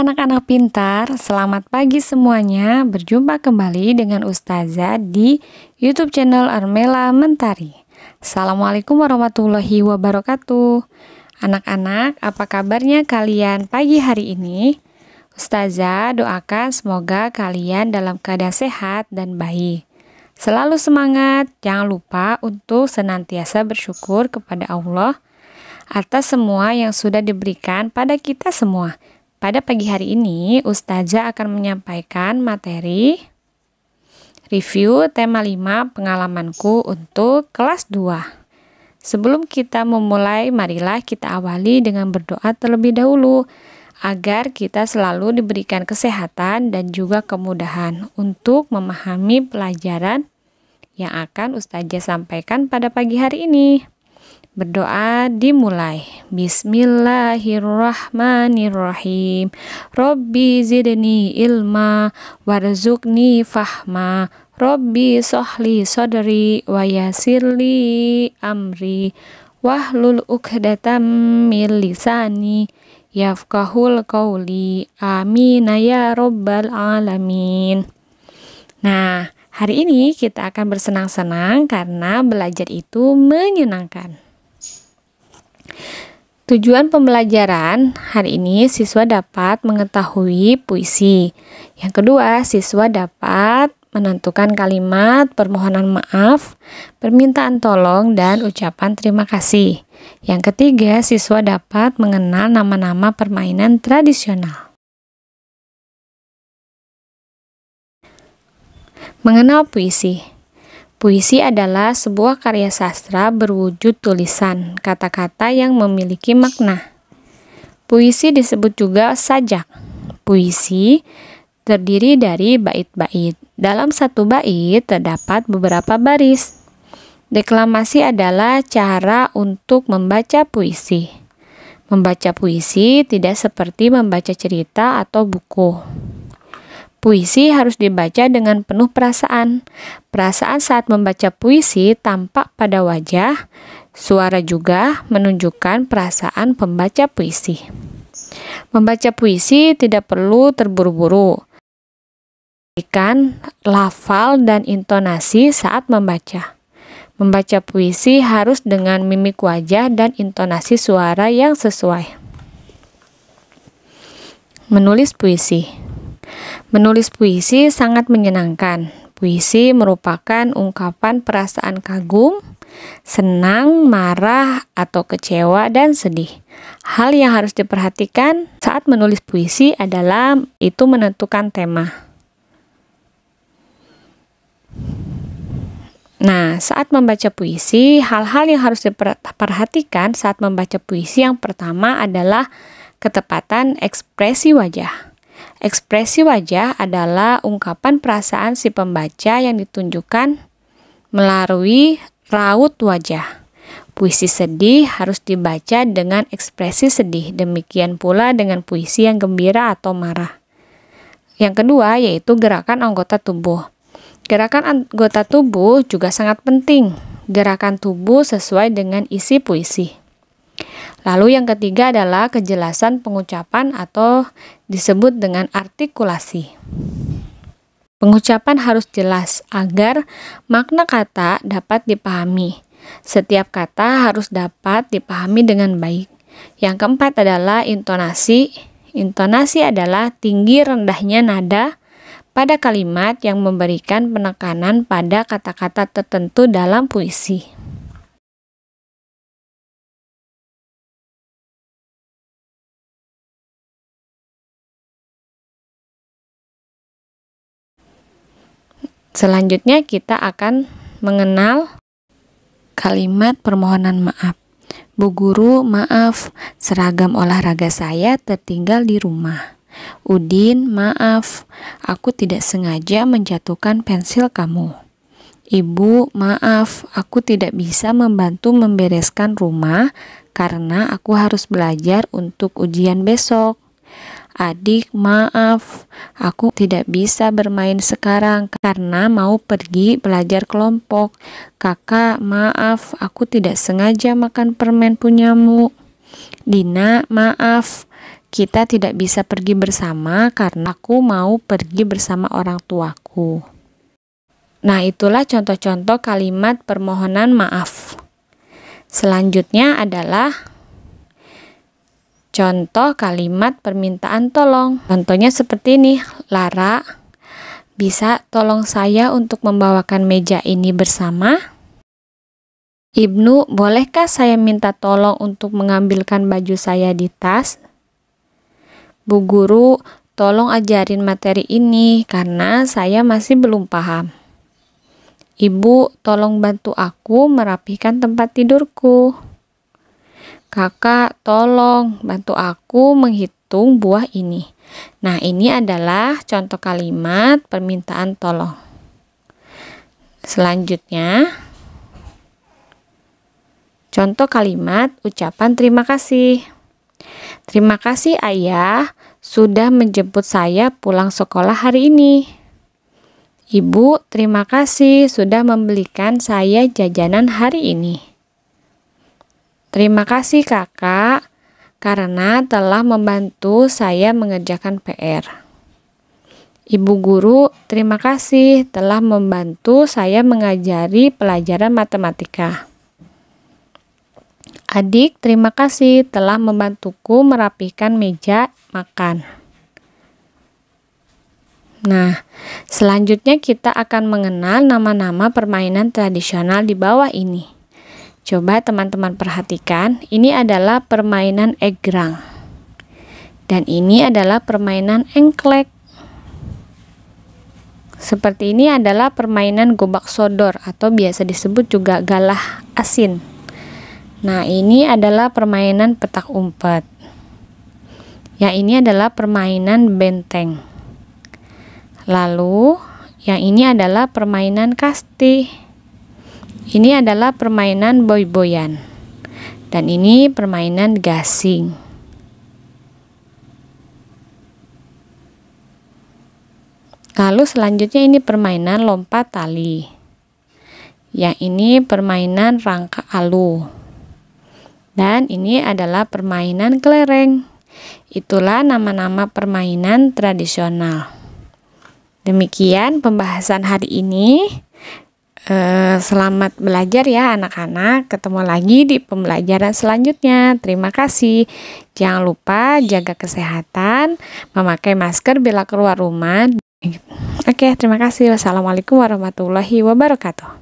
anak-anak pintar, selamat pagi semuanya. Berjumpa kembali dengan Ustazah di YouTube channel Armela Mentari. Assalamualaikum warahmatullahi wabarakatuh. Anak-anak, apa kabarnya kalian pagi hari ini? Ustazah doakan semoga kalian dalam keadaan sehat dan baik. Selalu semangat, jangan lupa untuk senantiasa bersyukur kepada Allah atas semua yang sudah diberikan pada kita semua pada pagi hari ini, Ustazah akan menyampaikan materi review tema 5 pengalamanku untuk kelas 2. Sebelum kita memulai, marilah kita awali dengan berdoa terlebih dahulu agar kita selalu diberikan kesehatan dan juga kemudahan untuk memahami pelajaran yang akan Ustazah sampaikan pada pagi hari ini. Berdoa dimulai. Bismillahirrahmanirrahim. Robbi zidni ilma warzuqni fahma. Robbi sohli sodri wayasirli amri. Wahlul ukhdatam min lisani yafkahul kauli. Amin ya rabbal alamin. Nah, hari ini kita akan bersenang-senang karena belajar itu menyenangkan. Tujuan pembelajaran hari ini siswa dapat mengetahui puisi. Yang kedua, siswa dapat menentukan kalimat permohonan maaf, permintaan tolong, dan ucapan terima kasih. Yang ketiga, siswa dapat mengenal nama-nama permainan tradisional. Mengenal puisi. Puisi adalah sebuah karya sastra berwujud tulisan, kata-kata yang memiliki makna. Puisi disebut juga sajak. Puisi terdiri dari bait-bait. Dalam satu bait terdapat beberapa baris. Deklamasi adalah cara untuk membaca puisi. Membaca puisi tidak seperti membaca cerita atau buku. Puisi harus dibaca dengan penuh perasaan. Perasaan saat membaca puisi tampak pada wajah, suara juga menunjukkan perasaan pembaca puisi. Membaca puisi tidak perlu terburu-buru. Perhatikan lafal dan intonasi saat membaca. Membaca puisi harus dengan mimik wajah dan intonasi suara yang sesuai. Menulis puisi Menulis puisi sangat menyenangkan. Puisi merupakan ungkapan perasaan kagum, senang, marah, atau kecewa, dan sedih. Hal yang harus diperhatikan saat menulis puisi adalah itu menentukan tema. Nah, saat membaca puisi, hal-hal yang harus diperhatikan saat membaca puisi yang pertama adalah ketepatan ekspresi wajah. Ekspresi wajah adalah ungkapan perasaan si pembaca yang ditunjukkan melalui raut wajah. Puisi sedih harus dibaca dengan ekspresi sedih, demikian pula dengan puisi yang gembira atau marah. Yang kedua yaitu gerakan anggota tubuh. Gerakan anggota tubuh juga sangat penting. Gerakan tubuh sesuai dengan isi puisi. Lalu yang ketiga adalah kejelasan pengucapan atau disebut dengan artikulasi. Pengucapan harus jelas agar makna kata dapat dipahami. Setiap kata harus dapat dipahami dengan baik. Yang keempat adalah intonasi. Intonasi adalah tinggi rendahnya nada pada kalimat yang memberikan penekanan pada kata-kata tertentu dalam puisi. Selanjutnya kita akan mengenal kalimat permohonan maaf. Bu guru, maaf, seragam olahraga saya tertinggal di rumah. Udin, maaf, aku tidak sengaja menjatuhkan pensil kamu. Ibu, maaf, aku tidak bisa membantu membereskan rumah karena aku harus belajar untuk ujian besok. Adik, maaf, aku tidak bisa bermain sekarang karena mau pergi belajar kelompok. Kakak, maaf, aku tidak sengaja makan permen punyamu. Dina, maaf, kita tidak bisa pergi bersama karena aku mau pergi bersama orang tuaku. Nah, itulah contoh-contoh kalimat permohonan maaf. Selanjutnya adalah Contoh kalimat permintaan tolong. Contohnya seperti ini, Lara, bisa tolong saya untuk membawakan meja ini bersama? Ibnu, bolehkah saya minta tolong untuk mengambilkan baju saya di tas? Bu guru, tolong ajarin materi ini karena saya masih belum paham. Ibu, tolong bantu aku merapikan tempat tidurku. Kakak, tolong bantu aku menghitung buah ini. Nah, ini adalah contoh kalimat permintaan tolong. Selanjutnya, contoh kalimat ucapan terima kasih. Terima kasih ayah sudah menjemput saya pulang sekolah hari ini. Ibu, terima kasih sudah membelikan saya jajanan hari ini. Terima kasih kakak karena telah membantu saya mengerjakan PR. Ibu guru, terima kasih telah membantu saya mengajari pelajaran matematika. Adik, terima kasih telah membantuku merapikan meja makan. Nah, selanjutnya kita akan mengenal nama-nama permainan tradisional di bawah ini. Coba teman-teman perhatikan, ini adalah permainan egrang. Dan ini adalah permainan engklek. Seperti ini adalah permainan gobak sodor atau biasa disebut juga galah asin. Nah, ini adalah permainan petak umpet. Yang ini adalah permainan benteng. Lalu, yang ini adalah permainan kasti. Ini adalah permainan boy-boyan. Dan ini permainan gasing. Lalu selanjutnya ini permainan lompat tali. Yang ini permainan rangka alu. Dan ini adalah permainan kelereng. Itulah nama-nama permainan tradisional. Demikian pembahasan hari ini. Eh, selamat belajar ya anak-anak. Ketemu lagi di pembelajaran selanjutnya. Terima kasih. Jangan lupa jaga kesehatan, memakai masker bila keluar rumah. Oke, terima kasih. Wassalamualaikum warahmatullahi wabarakatuh.